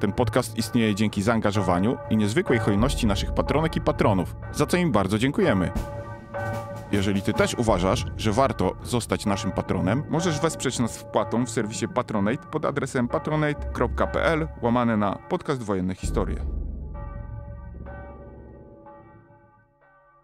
Ten podcast istnieje dzięki zaangażowaniu i niezwykłej hojności naszych patronek i patronów, za co im bardzo dziękujemy. Jeżeli ty też uważasz, że warto zostać naszym patronem, możesz wesprzeć nas wpłatą w serwisie Patronate pod adresem patronate.pl łamane na podcast Wojenne Historie.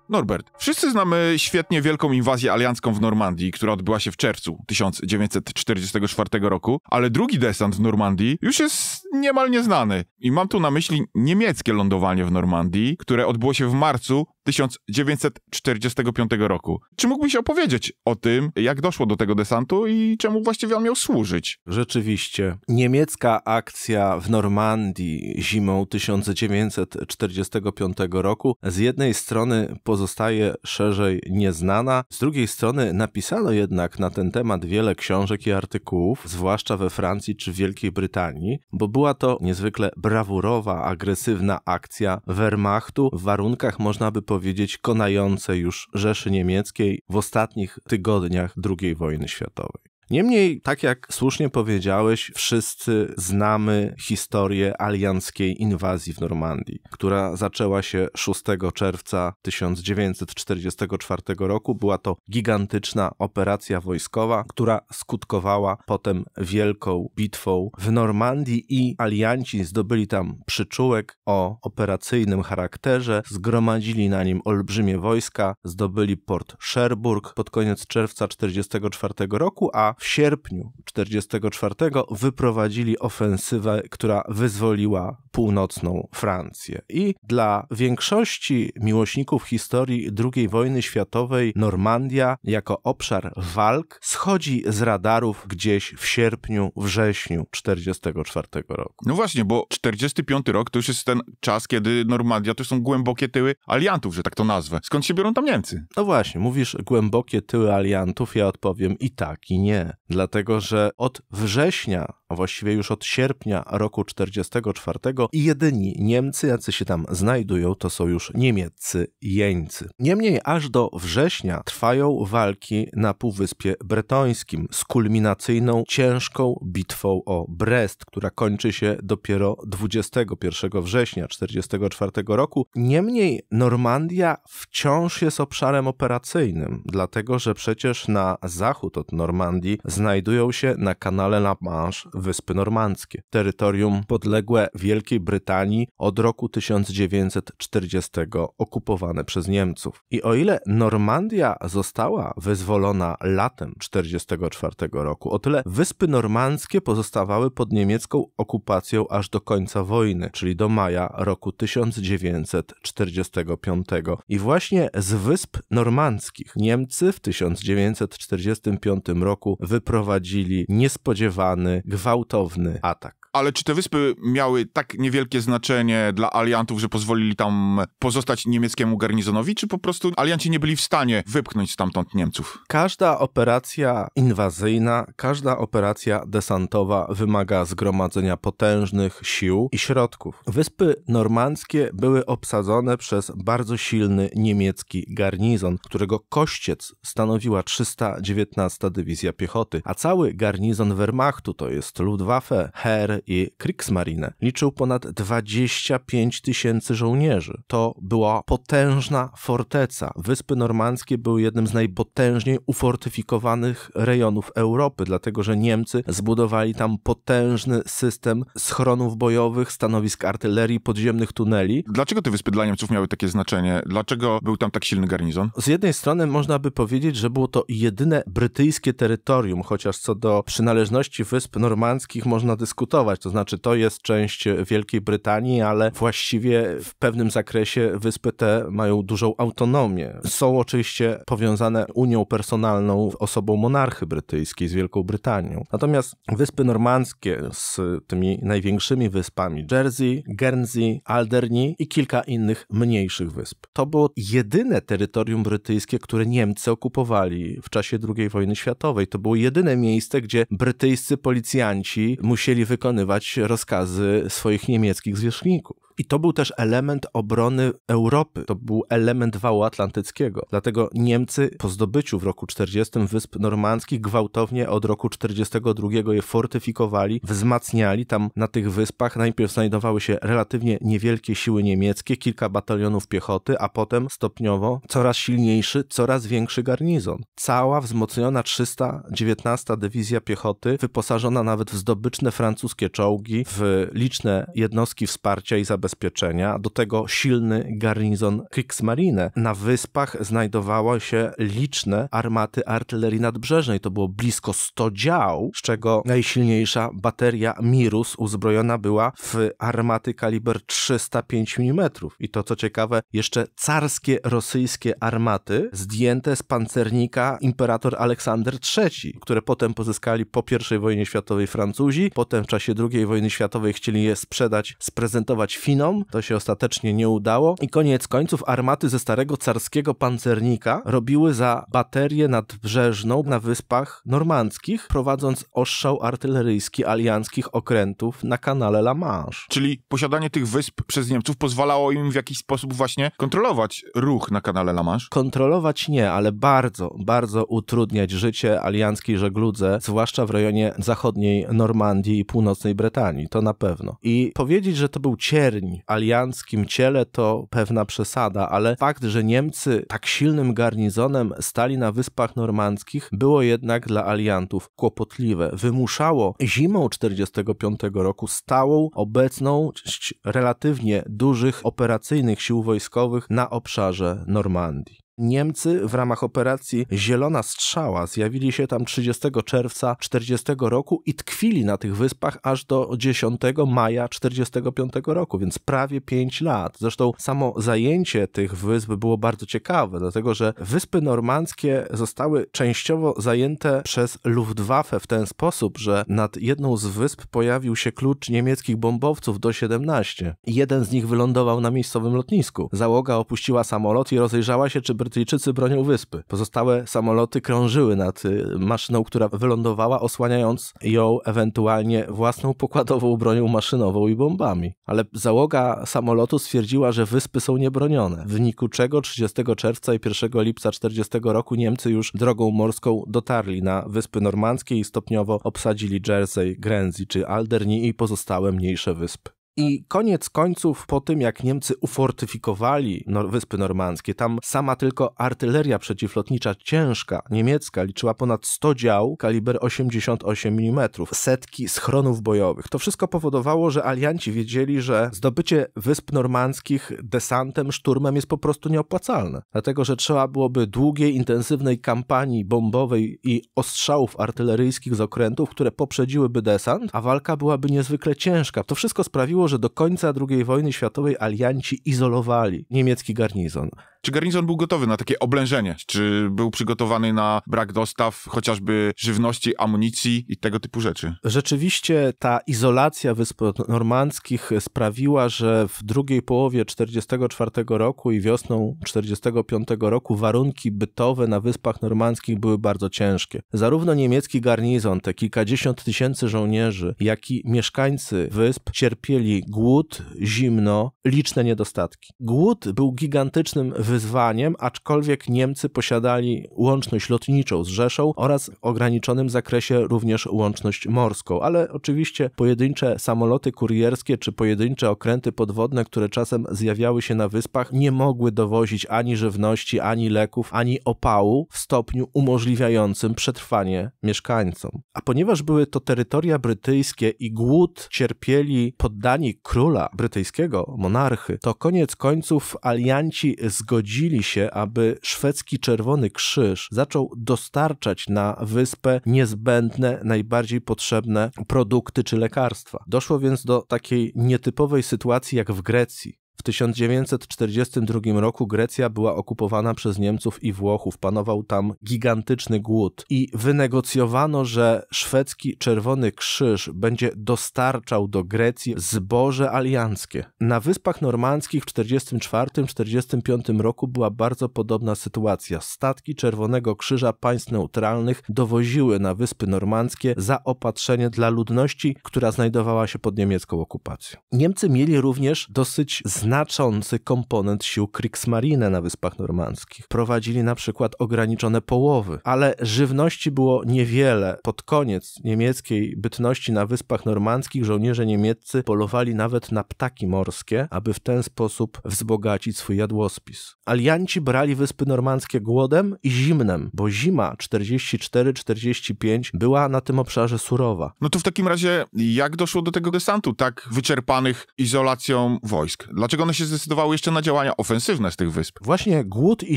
Norbert, wszyscy znamy świetnie wielką inwazję aliancką w Normandii, która odbyła się w czerwcu 1944 roku, ale drugi desant w Normandii już jest niemal nieznany. I mam tu na myśli niemieckie lądowanie w Normandii, które odbyło się w marcu 1945 roku. Czy mógłbyś opowiedzieć o tym, jak doszło do tego desantu i czemu właściwie on miał służyć? Rzeczywiście. Niemiecka akcja w Normandii zimą 1945 roku z jednej strony pozostaje szerzej nieznana, z drugiej strony napisano jednak na ten temat wiele książek i artykułów, zwłaszcza we Francji czy Wielkiej Brytanii, bo była była to niezwykle brawurowa, agresywna akcja Wehrmachtu w warunkach, można by powiedzieć, konającej już Rzeszy Niemieckiej w ostatnich tygodniach II wojny światowej. Niemniej, tak jak słusznie powiedziałeś, wszyscy znamy historię alianckiej inwazji w Normandii, która zaczęła się 6 czerwca 1944 roku. Była to gigantyczna operacja wojskowa, która skutkowała potem wielką bitwą w Normandii i alianci zdobyli tam przyczółek o operacyjnym charakterze, zgromadzili na nim olbrzymie wojska, zdobyli port Cherbourg pod koniec czerwca 1944 roku, a w sierpniu 1944 wyprowadzili ofensywę, która wyzwoliła północną Francję. I dla większości miłośników historii II wojny światowej Normandia jako obszar walk schodzi z radarów gdzieś w sierpniu, wrześniu 1944 roku. No właśnie, bo 45 rok to już jest ten czas, kiedy Normandia to są głębokie tyły aliantów, że tak to nazwę. Skąd się biorą tam Niemcy? No właśnie, mówisz głębokie tyły aliantów, ja odpowiem i tak, i nie dlatego że od września właściwie już od sierpnia roku 44 i jedyni Niemcy, jacy się tam znajdują, to są już niemieccy jeńcy. Niemniej aż do września trwają walki na Półwyspie Bretońskim z kulminacyjną, ciężką bitwą o Brest, która kończy się dopiero 21 września 44 roku. Niemniej Normandia wciąż jest obszarem operacyjnym, dlatego że przecież na zachód od Normandii znajdują się na kanale La Manche Wyspy Normandzkie, terytorium podległe Wielkiej Brytanii od roku 1940 okupowane przez Niemców. I o ile Normandia została wyzwolona latem 1944 roku, o tyle Wyspy Normandzkie pozostawały pod niemiecką okupacją aż do końca wojny, czyli do maja roku 1945. I właśnie z Wysp Normandzkich Niemcy w 1945 roku wyprowadzili niespodziewany gwałt gwałtowny atak. Ale czy te wyspy miały tak niewielkie znaczenie dla aliantów, że pozwolili tam pozostać niemieckiemu garnizonowi, czy po prostu alianci nie byli w stanie wypchnąć stamtąd Niemców? Każda operacja inwazyjna, każda operacja desantowa wymaga zgromadzenia potężnych sił i środków. Wyspy normandzkie były obsadzone przez bardzo silny niemiecki garnizon, którego kościec stanowiła 319 Dywizja Piechoty, a cały garnizon Wehrmachtu to jest Luftwaffe, Heer i Kriegsmarine liczył ponad 25 tysięcy żołnierzy. To była potężna forteca. Wyspy Normandzkie były jednym z najpotężniej ufortyfikowanych rejonów Europy, dlatego że Niemcy zbudowali tam potężny system schronów bojowych, stanowisk artylerii, podziemnych tuneli. Dlaczego te wyspy dla Niemców miały takie znaczenie? Dlaczego był tam tak silny garnizon? Z jednej strony można by powiedzieć, że było to jedyne brytyjskie terytorium, chociaż co do przynależności wysp normandzkich można dyskutować to znaczy, to jest część Wielkiej Brytanii, ale właściwie w pewnym zakresie wyspy te mają dużą autonomię. Są oczywiście powiązane unią personalną osobą monarchy brytyjskiej z Wielką Brytanią. Natomiast wyspy normandzkie z tymi największymi wyspami Jersey, Guernsey, Alderney i kilka innych mniejszych wysp. To było jedyne terytorium brytyjskie, które Niemcy okupowali w czasie II wojny światowej. To było jedyne miejsce, gdzie brytyjscy policjanci musieli wykonywać wykonywać rozkazy swoich niemieckich zwierzchników. I to był też element obrony Europy. To był element wału atlantyckiego. Dlatego Niemcy po zdobyciu w roku 40 Wysp Normandzkich gwałtownie od roku 42 je fortyfikowali, wzmacniali. Tam na tych wyspach najpierw znajdowały się relatywnie niewielkie siły niemieckie, kilka batalionów piechoty, a potem stopniowo coraz silniejszy, coraz większy garnizon. Cała wzmocniona 319 Dywizja Piechoty, wyposażona nawet w zdobyczne francuskie czołgi, w liczne jednostki wsparcia i zabezpieczenia zabezpieczenia, do tego silny garnizon Kriegsmarine. Na wyspach znajdowały się liczne armaty artylerii nadbrzeżnej, to było blisko 100 dział, z czego najsilniejsza bateria Mirus uzbrojona była w armaty kaliber 305 mm. I to co ciekawe, jeszcze carskie rosyjskie armaty zdjęte z pancernika imperator Aleksander III, które potem pozyskali po I wojnie światowej Francuzi, potem w czasie II wojny światowej chcieli je sprzedać, sprezentować Finnom, to się ostatecznie nie udało i koniec końców armaty ze starego carskiego pancernika robiły za baterię nadbrzeżną na wyspach normandzkich, prowadząc ostrzał artyleryjski alianckich okrętów na kanale La Manche. Czyli posiadanie tych wysp przez Niemców pozwalało im w jakiś sposób właśnie kontrolować ruch na kanale La Manche? Kontrolować nie, ale bardzo, bardzo utrudniać życie alianckiej żegludze, zwłaszcza w rejonie zachodniej Normandii i północnej Brytanii, to na pewno. I powiedzieć, że to był cierń zagrożeni alianckim ciele to pewna przesada, ale fakt, że Niemcy tak silnym garnizonem stali na Wyspach Normandzkich było jednak dla aliantów kłopotliwe. Wymuszało zimą 1945 roku stałą obecność relatywnie dużych operacyjnych sił wojskowych na obszarze Normandii. Niemcy w ramach operacji Zielona Strzała zjawili się tam 30 czerwca 40 roku i tkwili na tych wyspach aż do 10 maja 45 roku, więc prawie 5 lat. Zresztą samo zajęcie tych wysp było bardzo ciekawe, dlatego że wyspy normandzkie zostały częściowo zajęte przez Luftwaffe w ten sposób, że nad jedną z wysp pojawił się klucz niemieckich bombowców do 17. Jeden z nich wylądował na miejscowym lotnisku. Załoga opuściła samolot i rozejrzała się, czy Brytyjczycy bronią wyspy. Pozostałe samoloty krążyły nad y, maszyną, która wylądowała, osłaniając ją ewentualnie własną pokładową bronią maszynową i bombami. Ale załoga samolotu stwierdziła, że wyspy są niebronione, w wyniku czego 30 czerwca i 1 lipca 40 roku Niemcy już drogą morską dotarli na wyspy normandzkie i stopniowo obsadzili Jersey, Grenzi czy Alderney i pozostałe mniejsze wyspy. I koniec końców, po tym jak Niemcy ufortyfikowali Wyspy Normandzkie, tam sama tylko artyleria przeciwlotnicza ciężka niemiecka liczyła ponad 100 dział kaliber 88 mm, setki schronów bojowych. To wszystko powodowało, że alianci wiedzieli, że zdobycie Wysp Normandzkich desantem, szturmem jest po prostu nieopłacalne, dlatego że trzeba byłoby długiej, intensywnej kampanii bombowej i ostrzałów artyleryjskich z okrętów, które poprzedziłyby desant, a walka byłaby niezwykle ciężka. To wszystko sprawiło, że do końca II wojny światowej alianci izolowali niemiecki garnizon. Czy garnizon był gotowy na takie oblężenie? Czy był przygotowany na brak dostaw chociażby żywności, amunicji i tego typu rzeczy? Rzeczywiście ta izolacja wysp normandzkich sprawiła, że w drugiej połowie 1944 roku i wiosną 1945 roku warunki bytowe na wyspach normandzkich były bardzo ciężkie. Zarówno niemiecki garnizon, te kilkadziesiąt tysięcy żołnierzy, jak i mieszkańcy wysp cierpieli czyli głód, zimno, liczne niedostatki. Głód był gigantycznym wyzwaniem, aczkolwiek Niemcy posiadali łączność lotniczą z Rzeszą oraz w ograniczonym zakresie również łączność morską, ale oczywiście pojedyncze samoloty kurierskie czy pojedyncze okręty podwodne, które czasem zjawiały się na wyspach, nie mogły dowozić ani żywności, ani leków, ani opału w stopniu umożliwiającym przetrwanie mieszkańcom. A ponieważ były to terytoria brytyjskie i głód cierpieli poddani broni króla brytyjskiego, monarchy, to koniec końców alianci zgodzili się, aby szwedzki Czerwony Krzyż zaczął dostarczać na wyspę niezbędne, najbardziej potrzebne produkty czy lekarstwa. Doszło więc do takiej nietypowej sytuacji jak w Grecji. 1942 roku Grecja była okupowana przez Niemców i Włochów. Panował tam gigantyczny głód i wynegocjowano, że szwedzki Czerwony Krzyż będzie dostarczał do Grecji zboże alianckie. Na Wyspach Normandzkich w 1944-1945 roku była bardzo podobna sytuacja. Statki Czerwonego Krzyża państw neutralnych dowoziły na Wyspy Normandzkie zaopatrzenie dla ludności, która znajdowała się pod niemiecką okupacją. Niemcy mieli również dosyć znaczne znaczący komponent sił Kriegsmarine na Wyspach Normandzkich. Prowadzili na przykład ograniczone połowy, ale żywności było niewiele. Pod koniec niemieckiej bytności na Wyspach Normandzkich żołnierze niemieccy polowali nawet na ptaki morskie, aby w ten sposób wzbogacić swój jadłospis. Alianci brali Wyspy Normandzkie głodem i zimnem, bo zima 44-45 była na tym obszarze surowa. No to w takim razie jak doszło do tego desantu tak wyczerpanych izolacją wojsk? Dlaczego one się zdecydowały jeszcze na działania ofensywne z tych wysp. Właśnie głód i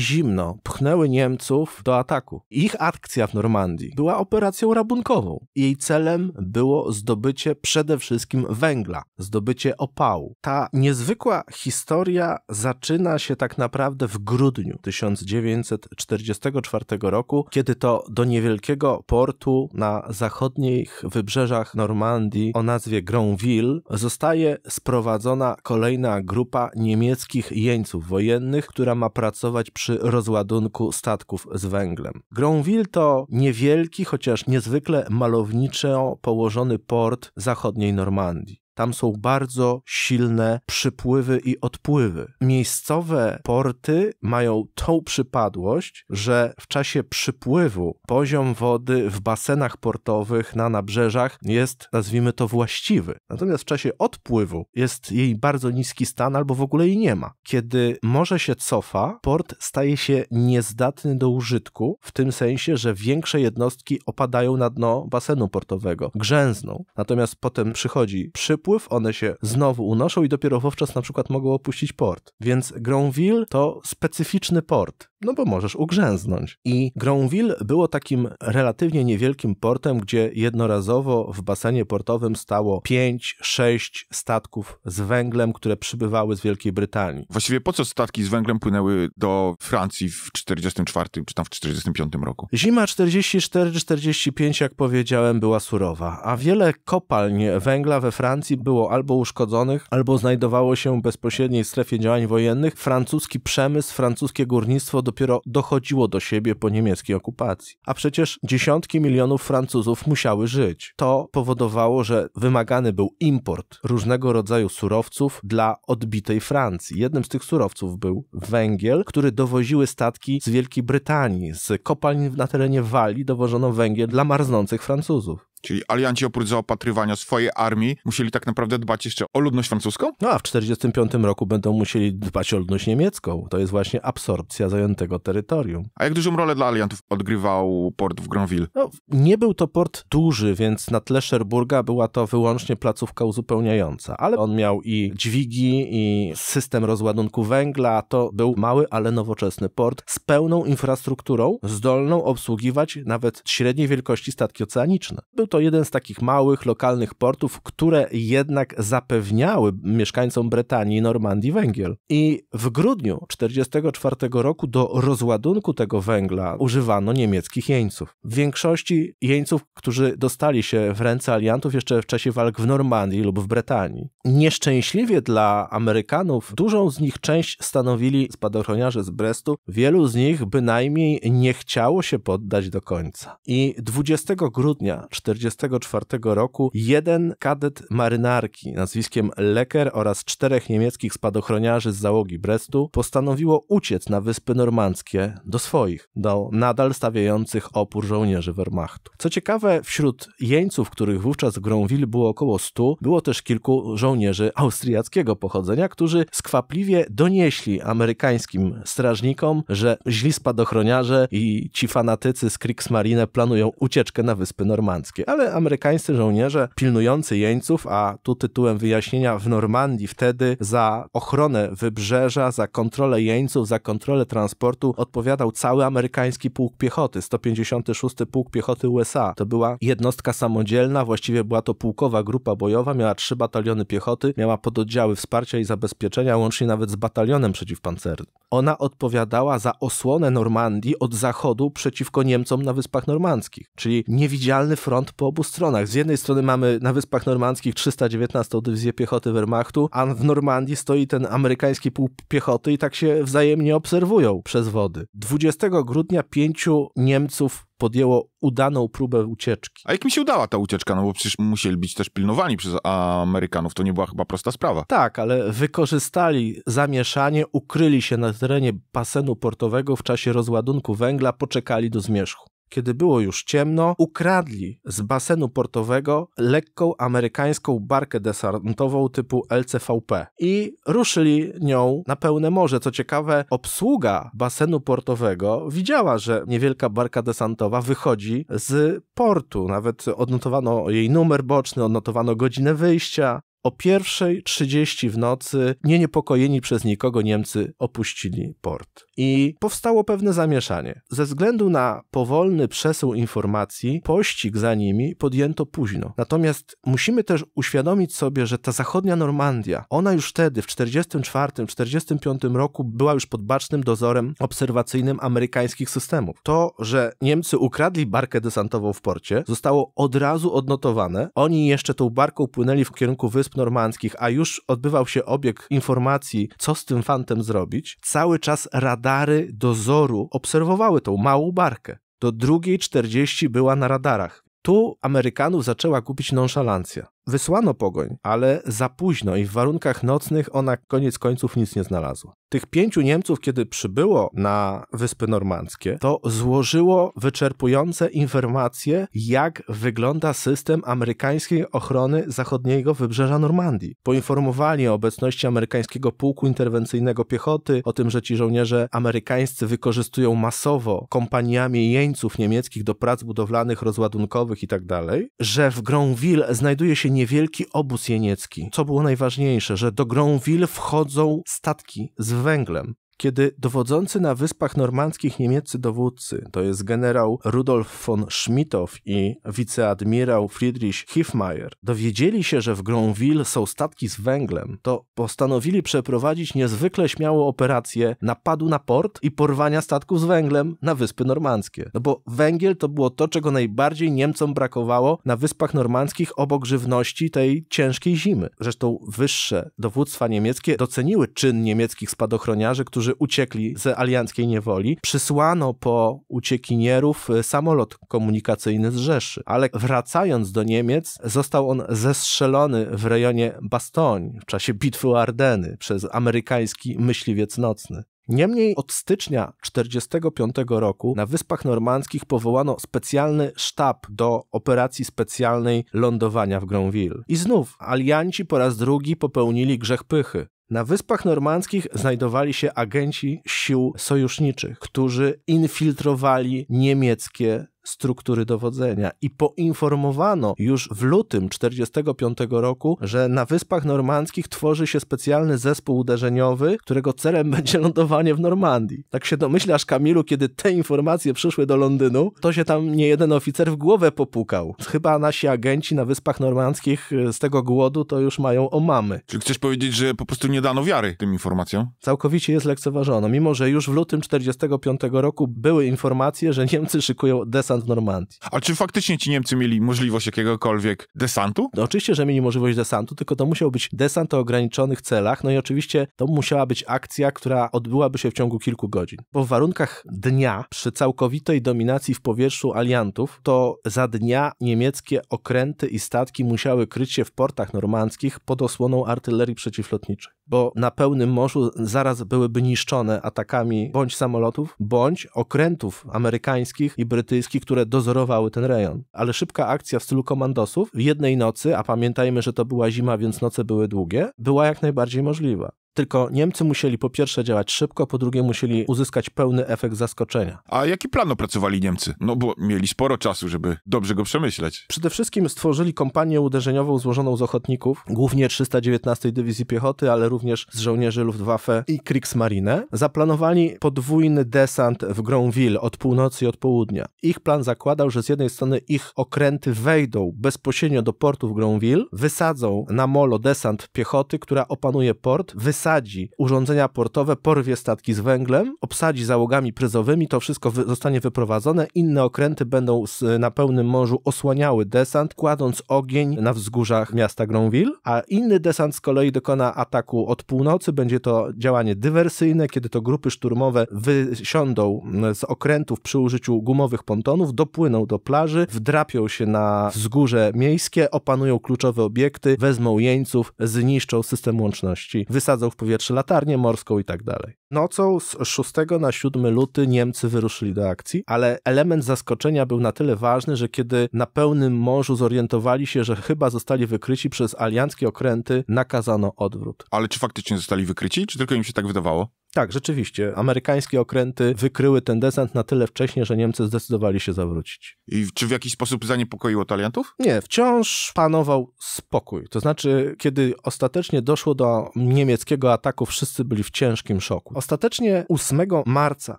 zimno pchnęły Niemców do ataku. Ich akcja w Normandii była operacją rabunkową. Jej celem było zdobycie przede wszystkim węgla, zdobycie opału. Ta niezwykła historia zaczyna się tak naprawdę w grudniu 1944 roku, kiedy to do niewielkiego portu na zachodnich wybrzeżach Normandii o nazwie Granville zostaje sprowadzona kolejna grupa grupa niemieckich jeńców wojennych, która ma pracować przy rozładunku statków z węglem. Grąwil to niewielki, chociaż niezwykle malowniczo położony port zachodniej Normandii. Tam są bardzo silne przypływy i odpływy. Miejscowe porty mają tą przypadłość, że w czasie przypływu poziom wody w basenach portowych na nabrzeżach jest, nazwijmy to, właściwy. Natomiast w czasie odpływu jest jej bardzo niski stan albo w ogóle jej nie ma. Kiedy morze się cofa, port staje się niezdatny do użytku, w tym sensie, że większe jednostki opadają na dno basenu portowego, grzęzną. Natomiast potem przychodzi przypływ, popływ, one się znowu unoszą i dopiero wówczas na przykład mogą opuścić port. Więc Granville to specyficzny port no bo możesz ugrzęznąć. I Gronville było takim relatywnie niewielkim portem, gdzie jednorazowo w basenie portowym stało 5-6 statków z węglem, które przybywały z Wielkiej Brytanii. Właściwie po co statki z węglem płynęły do Francji w 44 czy tam w 45 roku? Zima 44-45, jak powiedziałem, była surowa, a wiele kopalń węgla we Francji było albo uszkodzonych, albo znajdowało się w bezpośredniej strefie działań wojennych. Francuski przemysł, francuskie górnictwo dopiero dochodziło do siebie po niemieckiej okupacji. A przecież dziesiątki milionów Francuzów musiały żyć. To powodowało, że wymagany był import różnego rodzaju surowców dla odbitej Francji. Jednym z tych surowców był węgiel, który dowoziły statki z Wielkiej Brytanii. Z kopalń na terenie Walii dowożono węgiel dla marznących Francuzów. Czyli alianci oprócz zaopatrywania swojej armii musieli tak naprawdę dbać jeszcze o ludność francuską? No a w 1945 roku będą musieli dbać o ludność niemiecką. To jest właśnie absorpcja zajętego terytorium. A jak dużą rolę dla aliantów odgrywał port w Granville? No, nie był to port duży, więc na tle Sherburga była to wyłącznie placówka uzupełniająca. Ale on miał i dźwigi, i system rozładunku węgla. To był mały, ale nowoczesny port z pełną infrastrukturą, zdolną obsługiwać nawet średniej wielkości statki oceaniczne. Był to jeden z takich małych, lokalnych portów, które jednak zapewniały mieszkańcom Bretanii i Normandii węgiel. I w grudniu 1944 roku do rozładunku tego węgla używano niemieckich jeńców. W większości jeńców, którzy dostali się w ręce aliantów jeszcze w czasie walk w Normandii lub w Bretanii. Nieszczęśliwie dla Amerykanów, dużą z nich część stanowili spadochroniarze z Brestu. Wielu z nich bynajmniej nie chciało się poddać do końca. I 20 grudnia 1944 1944 roku jeden kadet marynarki nazwiskiem Lecker oraz czterech niemieckich spadochroniarzy z załogi Brestu postanowiło uciec na wyspy normandzkie do swoich, do nadal stawiających opór żołnierzy Wehrmachtu. Co ciekawe, wśród jeńców, których wówczas w Gronville było około 100, było też kilku żołnierzy austriackiego pochodzenia, którzy skwapliwie donieśli amerykańskim strażnikom, że źli spadochroniarze i ci fanatycy z Kriegsmarine planują ucieczkę na wyspy normandzkie ale amerykańscy żołnierze pilnujący jeńców, a tu tytułem wyjaśnienia w Normandii wtedy za ochronę wybrzeża, za kontrolę jeńców, za kontrolę transportu odpowiadał cały amerykański pułk piechoty, 156 pułk piechoty USA. To była jednostka samodzielna, właściwie była to pułkowa grupa bojowa, miała trzy bataliony piechoty, miała pododdziały wsparcia i zabezpieczenia, łącznie nawet z batalionem przeciwpancernym. Ona odpowiadała za osłonę Normandii od zachodu przeciwko Niemcom na Wyspach Normandzkich, czyli niewidzialny front po obu stronach. Z jednej strony mamy na Wyspach Normandzkich 319 Dywizję Piechoty Wehrmachtu, a w Normandii stoi ten amerykański pułk piechoty i tak się wzajemnie obserwują przez wody. 20 grudnia pięciu Niemców podjęło udaną próbę ucieczki. A jak mi się udała ta ucieczka? No bo przecież musieli być też pilnowani przez Amerykanów. To nie była chyba prosta sprawa. Tak, ale wykorzystali zamieszanie, ukryli się na terenie basenu portowego w czasie rozładunku węgla, poczekali do zmierzchu kiedy było już ciemno, ukradli z basenu portowego lekką amerykańską barkę desantową typu LCVP i ruszyli nią na pełne morze. Co ciekawe, obsługa basenu portowego widziała, że niewielka barka desantowa wychodzi z portu. Nawet odnotowano jej numer boczny, odnotowano godzinę wyjścia. O pierwszej 1.30 w nocy nie niepokojeni przez nikogo Niemcy opuścili port. I powstało pewne zamieszanie. Ze względu na powolny przesył informacji, pościg za nimi podjęto późno. Natomiast musimy też uświadomić sobie, że ta zachodnia Normandia, ona już wtedy, w 1944-1945 roku, była już pod bacznym dozorem obserwacyjnym amerykańskich systemów. To, że Niemcy ukradli barkę desantową w porcie, zostało od razu odnotowane. Oni jeszcze tą barką płynęli w kierunku wysp normandzkich, a już odbywał się obieg informacji, co z tym fantem zrobić, cały czas radary dozoru obserwowały tą małą barkę. Do 2.40 była na radarach. Tu Amerykanów zaczęła kupić nonszalancja. Wysłano pogoń, ale za późno i w warunkach nocnych ona koniec końców nic nie znalazła. Tych pięciu Niemców, kiedy przybyło na Wyspy Normandzkie, to złożyło wyczerpujące informacje, jak wygląda system amerykańskiej ochrony zachodniego wybrzeża Normandii. Poinformowali o obecności amerykańskiego pułku interwencyjnego piechoty, o tym, że ci żołnierze amerykańscy wykorzystują masowo kompaniami jeńców niemieckich do prac budowlanych, rozładunkowych itd., tak że w Gronville znajduje się niewielki obóz jeniecki. Co było najważniejsze, że do Gronville wchodzą statki z węglem kiedy dowodzący na wyspach normandzkich niemieccy dowódcy, to jest generał Rudolf von Schmidtow i wiceadmirał Friedrich Hiefmeier, dowiedzieli się, że w Gronville są statki z węglem, to postanowili przeprowadzić niezwykle śmiałą operację napadu na port i porwania statków z węglem na wyspy normandzkie. No bo węgiel to było to, czego najbardziej Niemcom brakowało na wyspach normandzkich obok żywności tej ciężkiej zimy. Zresztą wyższe dowództwa niemieckie doceniły czyn niemieckich spadochroniarzy, którzy którzy uciekli z alianckiej niewoli, przysłano po uciekinierów y, samolot komunikacyjny z Rzeszy, ale wracając do Niemiec został on zestrzelony w rejonie Bastoń w czasie bitwy o Ardeny przez amerykański myśliwiec nocny. Niemniej od stycznia 1945 roku na Wyspach Normandzkich powołano specjalny sztab do operacji specjalnej lądowania w Gronville. I znów alianci po raz drugi popełnili grzech pychy. Na Wyspach Normandzkich znajdowali się agenci sił sojuszniczych, którzy infiltrowali niemieckie struktury dowodzenia i poinformowano już w lutym 1945 roku, że na Wyspach Normandzkich tworzy się specjalny zespół uderzeniowy, którego celem będzie lądowanie w Normandii. Tak się domyślasz, Kamilu, kiedy te informacje przyszły do Londynu, to się tam nie jeden oficer w głowę popukał. Chyba nasi agenci na Wyspach Normandzkich y, z tego głodu to już mają o mamy. Czy chcesz powiedzieć, że po prostu nie dano wiary tym informacjom? Całkowicie jest lekceważono, mimo że już w lutym 45 roku były informacje, że Niemcy szykują desant desant w Normandii. A czy faktycznie ci Niemcy mieli możliwość jakiegokolwiek desantu? No, oczywiście, że mieli możliwość desantu, tylko to musiał być desant o ograniczonych celach, no i oczywiście to musiała być akcja, która odbyłaby się w ciągu kilku godzin. Bo w warunkach dnia, przy całkowitej dominacji w powietrzu aliantów, to za dnia niemieckie okręty i statki musiały kryć się w portach normandzkich pod osłoną artylerii przeciwlotniczej bo na pełnym morzu zaraz byłyby niszczone atakami bądź samolotów, bądź okrętów amerykańskich i brytyjskich, które dozorowały ten rejon. Ale szybka akcja w stylu komandosów w jednej nocy, a pamiętajmy, że to była zima, więc noce były długie, była jak najbardziej możliwa. Tylko Niemcy musieli po pierwsze działać szybko, po drugie musieli uzyskać pełny efekt zaskoczenia. A jaki plan opracowali Niemcy? No bo mieli sporo czasu, żeby dobrze go przemyśleć. Przede wszystkim stworzyli kompanię uderzeniową złożoną z ochotników, głównie 319 Dywizji Piechoty, ale również z żołnierzy Luftwaffe i Kriegsmarine. Zaplanowali podwójny desant w Gronville od północy i od południa. Ich plan zakładał, że z jednej strony ich okręty wejdą bezpośrednio do portu w Gronville, wysadzą na molo desant piechoty, która opanuje port, wysadzą wysadzi urządzenia portowe, porwie statki z węglem, obsadzi załogami pryzowymi, to wszystko wy zostanie wyprowadzone, inne okręty będą na pełnym morzu osłaniały desant, kładąc ogień na wzgórzach miasta Gronville, a inny desant z kolei dokona ataku od północy, będzie to działanie dywersyjne, kiedy to grupy szturmowe wysiądą mm, z okrętów przy użyciu gumowych pontonów, dopłyną do plaży, wdrapią się na wzgórze miejskie, opanują kluczowe obiekty, wezmą jeńców, zniszczą system łączności, wysadzą w powietrze latarnię morską i tak dalej. Nocą z 6 na 7 luty Niemcy wyruszyli do akcji, ale element zaskoczenia był na tyle ważny, że kiedy na pełnym morzu zorientowali się, że chyba zostali wykryci przez alianckie okręty, nakazano odwrót. Ale czy faktycznie zostali wykryci, czy tylko im się tak wydawało? Tak, rzeczywiście. Amerykańskie okręty wykryły ten desant na tyle wcześnie, że Niemcy zdecydowali się zawrócić. I czy w jakiś sposób zaniepokoiło talentów? Nie, wciąż panował spokój. To znaczy, kiedy ostatecznie doszło do niemieckiego ataku, wszyscy byli w ciężkim szoku. Ostatecznie 8 marca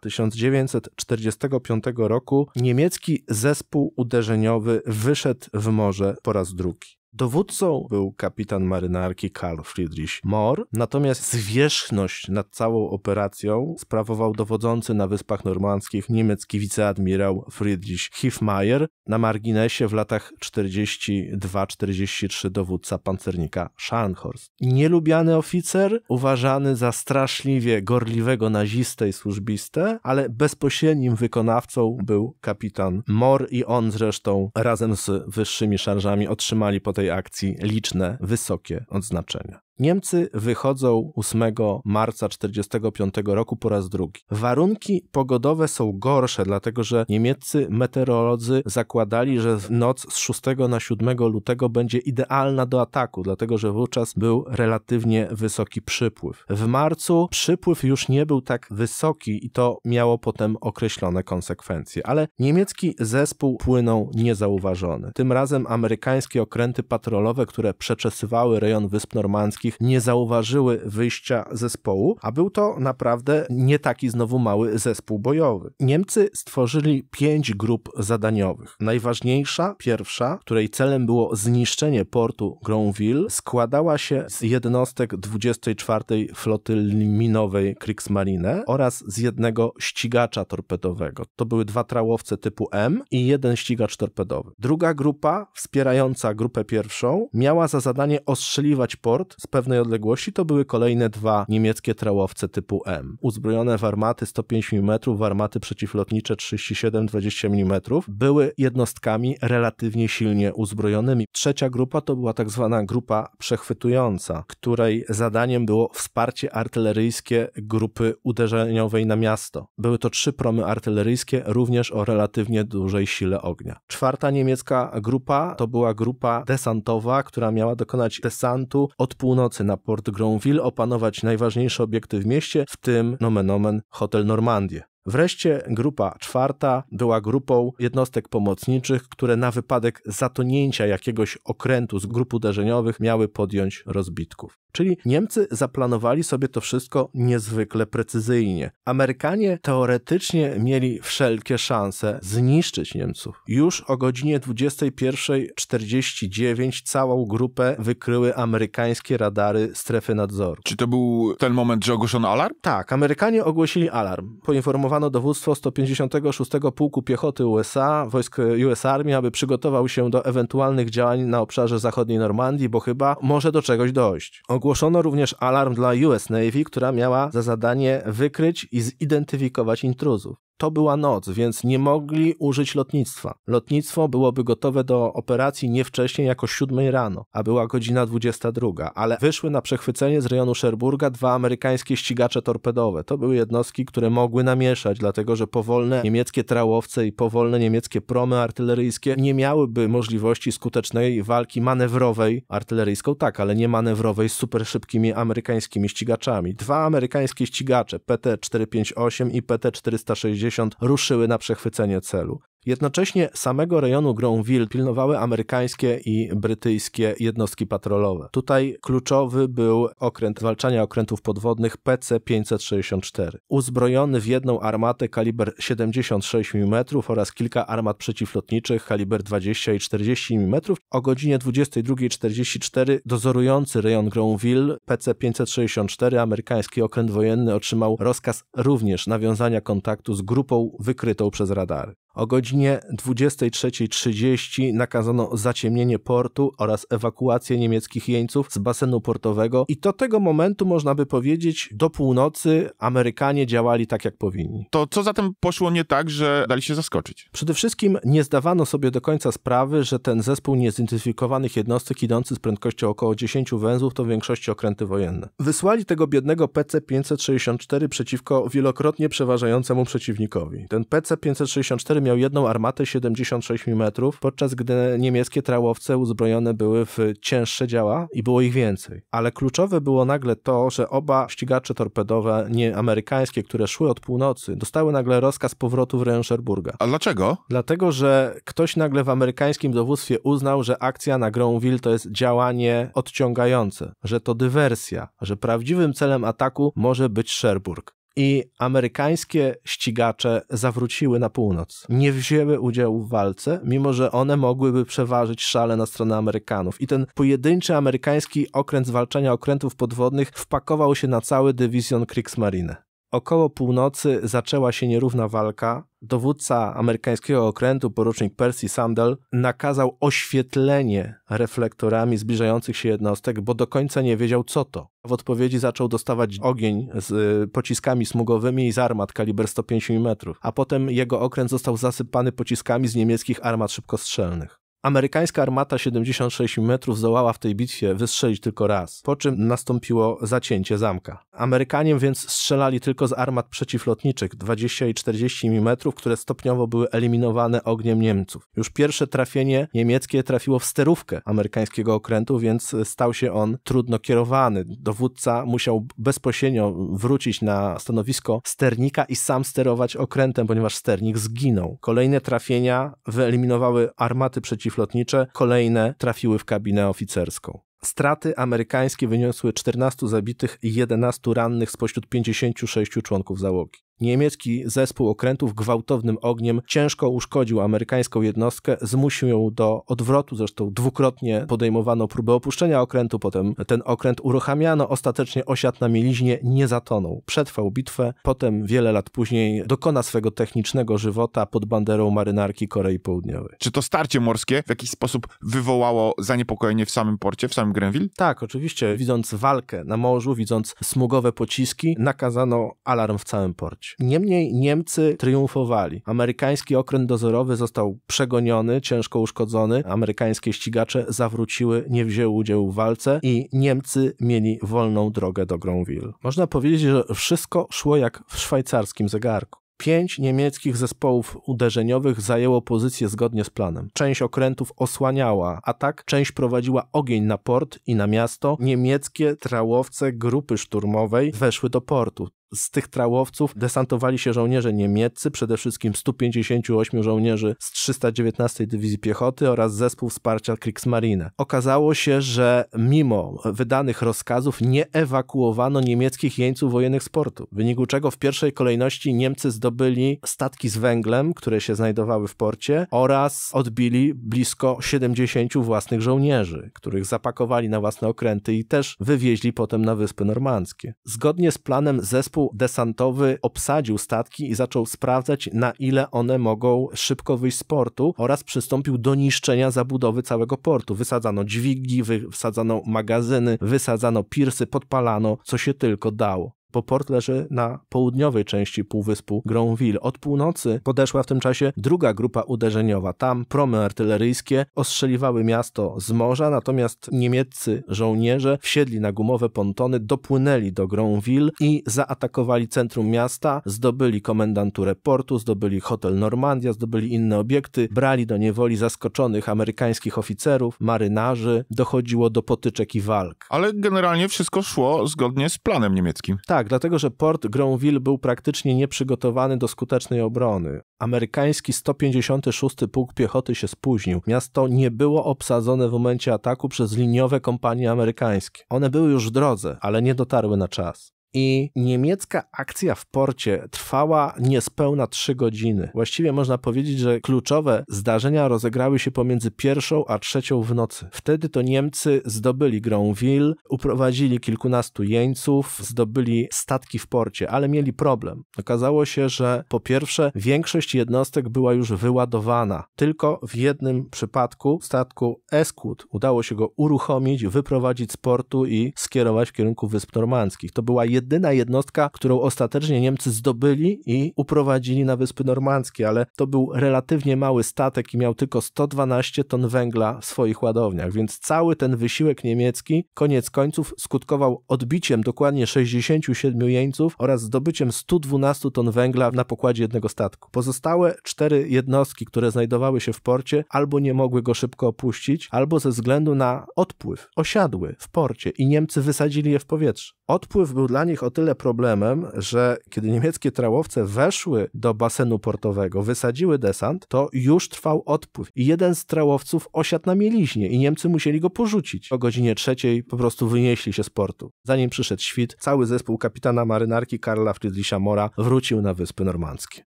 1945 roku niemiecki zespół uderzeniowy wyszedł w morze po raz drugi. Dowódcą był kapitan marynarki Karl Friedrich Mohr, natomiast zwierzchność nad całą operacją sprawował dowodzący na Wyspach Normandzkich niemiecki wiceadmirał Friedrich Hiefmeier, na marginesie w latach 42-43 dowódca pancernika Scharnhorst. Nielubiany oficer, uważany za straszliwie gorliwego nazistę i służbistę, ale bezpośrednim wykonawcą był kapitan Mohr i on zresztą razem z wyższymi szarżami otrzymali potem tej akcji liczne, wysokie odznaczenia. Niemcy wychodzą 8 marca 1945 roku po raz drugi. Warunki pogodowe są gorsze, dlatego że niemieccy meteorolodzy zakładali, że noc z 6 na 7 lutego będzie idealna do ataku, dlatego że wówczas był relatywnie wysoki przypływ. W marcu przypływ już nie był tak wysoki i to miało potem określone konsekwencje, ale niemiecki zespół płynął niezauważony. Tym razem amerykańskie okręty patrolowe, które przeczesywały rejon Wysp Normandzkich, wszystkich nie zauważyły wyjścia zespołu, a był to naprawdę nie taki znowu mały zespół bojowy. Niemcy stworzyli pięć grup zadaniowych. Najważniejsza, pierwsza, której celem było zniszczenie portu Gronville, składała się z jednostek 24 flotyli minowej Kriegsmarine oraz z jednego ścigacza torpedowego. To były dwa trałowce typu M i jeden ścigacz torpedowy. Druga grupa, wspierająca grupę pierwszą, miała za zadanie ostrzeliwać port z pewnej odległości to były kolejne dwa niemieckie trałowce typu M. Uzbrojone w armaty 105 mm, w armaty przeciwlotnicze 37-20 mm były jednostkami relatywnie silnie uzbrojonymi. Trzecia grupa to była tak zwana grupa przechwytująca, której zadaniem było wsparcie artyleryjskie grupy uderzeniowej na miasto. Były to trzy promy artyleryjskie, również o relatywnie dużej sile ognia. Czwarta niemiecka grupa to była grupa desantowa, która miała dokonać desantu od północy północy na port Gronville opanować najważniejsze obiekty w mieście, w tym nomen omen Hotel Normandie. Wreszcie grupa czwarta była grupą jednostek pomocniczych, które na wypadek zatonięcia jakiegoś okrętu z grup uderzeniowych miały podjąć rozbitków. Czyli Niemcy zaplanowali sobie to wszystko niezwykle precyzyjnie. Amerykanie teoretycznie mieli wszelkie szanse zniszczyć Niemców. Już o godzinie 21.49 całą grupę wykryły amerykańskie radary strefy nadzoru. Czy to był ten moment, że ogłoszono alarm? Tak, Amerykanie ogłosili alarm. Poinformowano powołano dowództwo 156 Pułku Piechoty USA, wojsk US Army, aby przygotował się do ewentualnych działań na obszarze zachodniej Normandii, bo chyba może do czegoś dojść. Ogłoszono również alarm dla US Navy, która miała za zadanie wykryć i zidentyfikować intruzów to była noc, więc nie mogli użyć lotnictwa. Lotnictwo byłoby gotowe do operacji nie wcześniej jako 7 rano, a była godzina 22, ale wyszły na przechwycenie z rejonu Sherburga dwa amerykańskie ścigacze torpedowe. To były jednostki, które mogły namieszać, dlatego że powolne niemieckie trałowce i powolne niemieckie promy artyleryjskie nie miałyby możliwości skutecznej walki manewrowej, artyleryjską tak, ale nie manewrowej z super szybkimi amerykańskimi ścigaczami. Dwa amerykańskie ścigacze PT-458 i PT-460 ruszyły na przechwycenie celu. Jednocześnie samego rejonu Gronville pilnowały amerykańskie i brytyjskie jednostki patrolowe. Tutaj kluczowy był okręt zwalczania okrętów podwodnych PC-564, uzbrojony w jedną armatę kaliber 76 mm oraz kilka armat przeciwlotniczych kaliber 20 i 40 mm. O godzinie 22.44 dozorujący rejon Gronville PC-564 amerykański okręt wojenny otrzymał rozkaz również nawiązania kontaktu z grupą wykrytą przez radary. O godzinie 23.30 nakazano zaciemnienie portu oraz ewakuację niemieckich jeńców z basenu portowego i do tego momentu można by powiedzieć do północy Amerykanie działali tak jak powinni. To co zatem poszło nie tak, że dali się zaskoczyć? Przede wszystkim nie zdawano sobie do końca sprawy, że ten zespół niezidentyfikowanych jednostek idący z prędkością około 10 węzłów to w większości okręty wojenne. Wysłali tego biednego PC-564 przeciwko wielokrotnie przeważającemu przeciwnikowi. Ten PC-564 miał miał jedną armatę 76 mm, podczas gdy niemieckie trałowce uzbrojone były w cięższe działa i było ich więcej. Ale kluczowe było nagle to, że oba ścigacze torpedowe nie amerykańskie, które szły od północy, dostały nagle rozkaz powrotu w rejon Sherburga. A dlaczego? Dlatego, że ktoś nagle w amerykańskim dowództwie uznał, że akcja na Growville to jest działanie odciągające, że to dywersja, że prawdziwym celem ataku może być Sherburg i amerykańskie ścigacze zawróciły na północ. Nie wzięły udziału w walce, mimo że one mogłyby przeważyć szale na stronę Amerykanów. I ten pojedynczy amerykański okręt zwalczania okrętów podwodnych wpakował się na cały dywizjon Kriegsmarine. Około północy zaczęła się nierówna walka. Dowódca amerykańskiego okrętu, porucznik Percy Sandel, nakazał oświetlenie reflektorami zbliżających się jednostek, bo do końca nie wiedział co to. W odpowiedzi zaczął dostawać ogień z y, pociskami smugowymi i z armat kaliber 105 mm, a potem jego okręt został zasypany pociskami z niemieckich armat szybkostrzelnych. Amerykańska armata 76 mm zdołała w tej bitwie wystrzelić tylko raz, po czym nastąpiło zacięcie zamka. Amerykanie więc strzelali tylko z armat przeciwlotniczych 20 i 40 mm, które stopniowo były eliminowane ogniem Niemców. Już pierwsze trafienie niemieckie trafiło w sterówkę amerykańskiego okrętu, więc stał się on trudno kierowany. Dowódca musiał bezpośrednio wrócić na stanowisko sternika i sam sterować okrętem, ponieważ sternik zginął. Kolejne trafienia wyeliminowały armaty przeciwlotnicze statki flotnicze, kolejne trafiły w kabinę oficerską. Straty amerykańskie wyniosły 14 zabitych i 11 rannych spośród 56 członków załogi. Niemiecki zespół okrętów gwałtownym ogniem ciężko uszkodził amerykańską jednostkę, zmusił ją do odwrotu, zresztą dwukrotnie podejmowano próbę opuszczenia okrętu, potem ten okręt uruchamiano, ostatecznie osiadł na mieliźnie, nie zatonął. Przetrwał bitwę, potem wiele lat później dokona swego technicznego żywota pod banderą marynarki Korei Południowej. Czy to starcie morskie w jakiś sposób wywołało zaniepokojenie w samym porcie, w samym Grenville? Tak, oczywiście. Widząc walkę na morzu, widząc smugowe pociski, nakazano alarm w całym porcie. Niemniej Niemcy triumfowali. Amerykański okręt dozorowy został przegoniony, ciężko uszkodzony. Amerykańskie ścigacze zawróciły, nie wzięły udziału w walce i Niemcy mieli wolną drogę do Gronville. Można powiedzieć, że wszystko szło jak w szwajcarskim zegarku. Pięć niemieckich zespołów uderzeniowych zajęło pozycję zgodnie z planem. Część okrętów osłaniała atak, część prowadziła ogień na port i na miasto. Niemieckie trałowce grupy szturmowej weszły do portu z tych trałowców desantowali się żołnierze niemieccy, przede wszystkim 158 żołnierzy z 319 Dywizji Piechoty oraz zespół wsparcia Kriegsmarine. Okazało się, że mimo wydanych rozkazów nie ewakuowano niemieckich jeńców wojennych z portu, w wyniku czego w pierwszej kolejności Niemcy zdobyli statki z węglem, które się znajdowały w porcie oraz odbili blisko 70 własnych żołnierzy, których zapakowali na własne okręty i też wywieźli potem na Wyspy Normandzkie. Zgodnie z planem zespół zespół desantowy obsadził statki i zaczął sprawdzać, na ile one mogą szybko wyjść z portu oraz przystąpił do niszczenia zabudowy całego portu. Wysadzano dźwigi, wysadzano magazyny, wysadzano pirsy, podpalano, co się tylko dało bo port leży na południowej części półwyspu Gronville. Od północy podeszła w tym czasie druga grupa uderzeniowa. Tam promy artyleryjskie ostrzeliwały miasto z morza, natomiast niemieccy żołnierze wsiedli na gumowe pontony, dopłynęli do Gronville i zaatakowali centrum miasta, zdobyli komendanturę portu, zdobyli hotel Normandia, zdobyli inne obiekty, brali do niewoli zaskoczonych amerykańskich oficerów, marynarzy, dochodziło do potyczek i walk. Ale generalnie wszystko szło zgodnie z planem niemieckim. Tak, tak, dlatego że port Gronville był praktycznie nieprzygotowany do skutecznej obrony. Amerykański 156 Pułk Piechoty się spóźnił. Miasto nie było obsadzone w momencie ataku przez liniowe kompanie amerykańskie. One były już w drodze, ale nie dotarły na czas i niemiecka akcja w porcie trwała niespełna 3 godziny. Właściwie można powiedzieć, że kluczowe zdarzenia rozegrały się pomiędzy pierwszą a trzecią w nocy. Wtedy to Niemcy zdobyli Gronville, uprowadzili kilkunastu jeńców, zdobyli statki w porcie, ale mieli problem. Okazało się, że po pierwsze większość jednostek była już wyładowana. Tylko w jednym przypadku statku Eskut udało się go uruchomić, wyprowadzić z portu i skierować w kierunku Wysp Normandzkich. To była jedyna jednostka, którą ostatecznie Niemcy zdobyli i uprowadzili na Wyspy Normandzkie, ale to był relatywnie mały statek i miał tylko 112 ton węgla w swoich ładowniach, więc cały ten wysiłek niemiecki koniec końców skutkował odbiciem dokładnie 67 jeńców oraz zdobyciem 112 ton węgla na pokładzie jednego statku. Pozostałe cztery jednostki, które znajdowały się w porcie, albo nie mogły go szybko opuścić, albo ze względu na odpływ osiadły w porcie i Niemcy wysadzili je w powietrze. Odpływ był dla nich o tyle problemem, że kiedy niemieckie trałowce weszły do basenu portowego, wysadziły desant, to już trwał odpływ i jeden z trałowców osiadł na mieliźnie i Niemcy musieli go porzucić. O godzinie trzeciej po prostu wynieśli się z portu. Zanim przyszedł świt, cały zespół kapitana marynarki Karla Friedricha Mora wrócił na Wyspy Normandzkie.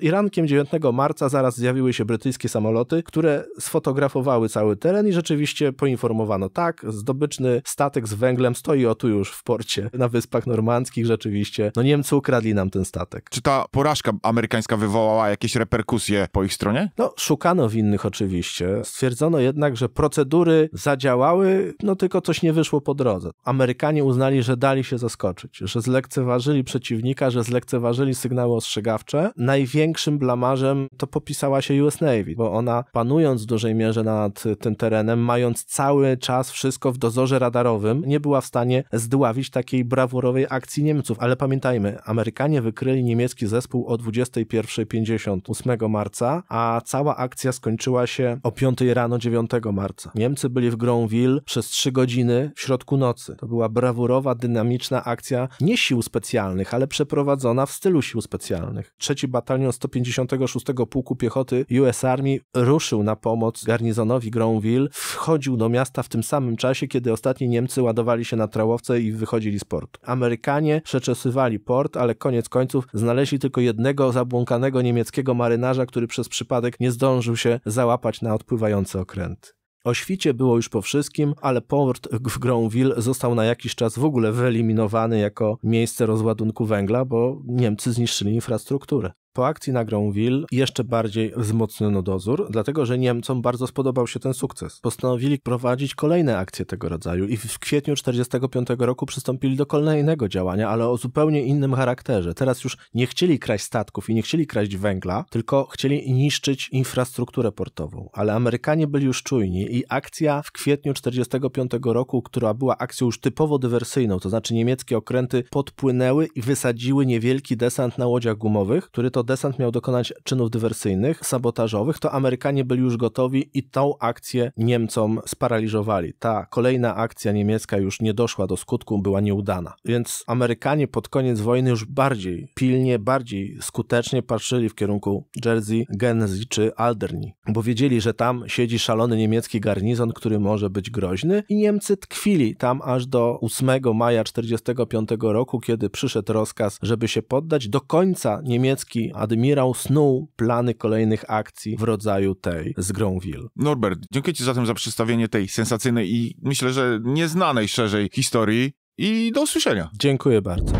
I rankiem 9 marca zaraz zjawiły się brytyjskie samoloty, które sfotografowały cały teren i rzeczywiście poinformowano, tak, zdobyczny statek z węglem stoi o tu już w porcie na Wyspach Normandzkich, wszystkich rzeczywiście, no Niemcy ukradli nam ten statek. Czy ta porażka amerykańska wywołała jakieś reperkusje po ich stronie? No, szukano winnych oczywiście. Stwierdzono jednak, że procedury zadziałały, no tylko coś nie wyszło po drodze. Amerykanie uznali, że dali się zaskoczyć, że zlekceważyli przeciwnika, że zlekceważyli sygnały ostrzegawcze. Największym blamarzem to popisała się US Navy, bo ona panując w dużej mierze nad tym terenem, mając cały czas wszystko w dozorze radarowym, nie była w stanie zdławić takiej brawurowej akcji Niemców, ale pamiętajmy, Amerykanie wykryli niemiecki zespół o 21:58 marca, a cała akcja skończyła się o 5 rano 9 marca. Niemcy byli w Gronville przez 3 godziny w środku nocy. To była brawurowa, dynamiczna akcja nie sił specjalnych, ale przeprowadzona w stylu sił specjalnych. Trzeci batalion 156 Pułku Piechoty US Army ruszył na pomoc garnizonowi Gronville, wchodził do miasta w tym samym czasie, kiedy ostatni Niemcy ładowali się na trałowce i wychodzili z portu. Amerykanie przeczesywali port, ale koniec końców znaleźli tylko jednego zabłąkanego niemieckiego marynarza, który przez przypadek nie zdążył się załapać na odpływające okręty. O świcie było już po wszystkim, ale port w Gronville został na jakiś czas w ogóle wyeliminowany jako miejsce rozładunku węgla, bo Niemcy zniszczyli infrastrukturę. Po akcji na Gronville jeszcze bardziej wzmocniono dozór, dlatego że Niemcom bardzo spodobał się ten sukces. Postanowili prowadzić kolejne akcje tego rodzaju i w kwietniu 1945 roku przystąpili do kolejnego działania, ale o zupełnie innym charakterze. Teraz już nie chcieli kraść statków i nie chcieli kraść węgla, tylko chcieli niszczyć infrastrukturę portową. Ale Amerykanie byli już czujni i akcja w kwietniu 1945 roku, która była akcją już typowo dywersyjną, to znaczy niemieckie okręty podpłynęły i wysadziły niewielki desant na łodziach gumowych, który to desant miał dokonać czynów dywersyjnych, sabotażowych, to Amerykanie byli już gotowi i tą akcję Niemcom sparaliżowali. Ta kolejna akcja niemiecka już nie doszła do skutku, była nieudana. Więc Amerykanie pod koniec wojny już bardziej pilnie, bardziej skutecznie patrzyli w kierunku Jersey, Genzy czy Alderney, bo wiedzieli, że tam siedzi szalony niemiecki garnizon, który może być groźny i Niemcy tkwili tam aż do 8 maja 1945 roku, kiedy przyszedł rozkaz, żeby się poddać. Do końca niemiecki admirał snuł plany kolejnych akcji w rodzaju tej z Gronville. Norbert, dziękuję Ci zatem za przedstawienie tej sensacyjnej i myślę, że nieznanej szerzej historii i do usłyszenia. Dziękuję bardzo.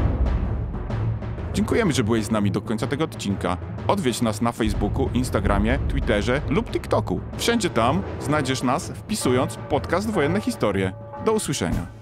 Dziękujemy, że byłeś z nami do końca tego odcinka. Odwiedź nas na Facebooku, Instagramie, Twitterze lub TikToku. Wszędzie tam znajdziesz nas wpisując podcast Wojenne Historie. Do usłyszenia.